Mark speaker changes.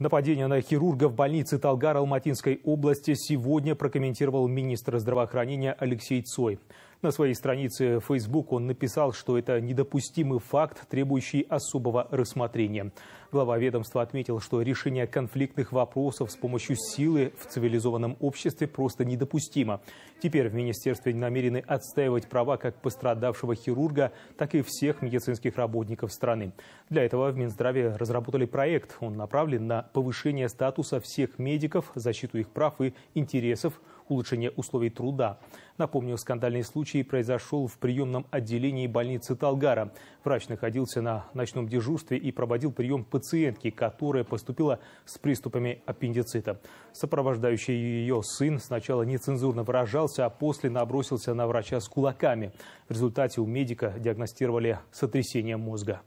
Speaker 1: Нападение на хирурга в больнице Талгар Алматинской области сегодня прокомментировал министр здравоохранения Алексей Цой. На своей странице Facebook он написал, что это недопустимый факт, требующий особого рассмотрения. Глава ведомства отметил, что решение конфликтных вопросов с помощью силы в цивилизованном обществе просто недопустимо. Теперь в министерстве намерены отстаивать права как пострадавшего хирурга, так и всех медицинских работников страны. Для этого в Минздраве разработали проект. Он направлен на повышение статуса всех медиков, защиту их прав и интересов, улучшение условий труда. Напомню, скандальный случай случай произошел в приемном отделении больницы Талгара. Врач находился на ночном дежурстве и проводил прием пациентки, которая поступила с приступами аппендицита. Сопровождающий ее сын сначала нецензурно выражался, а после набросился на врача с кулаками. В результате у медика диагностировали сотрясение мозга.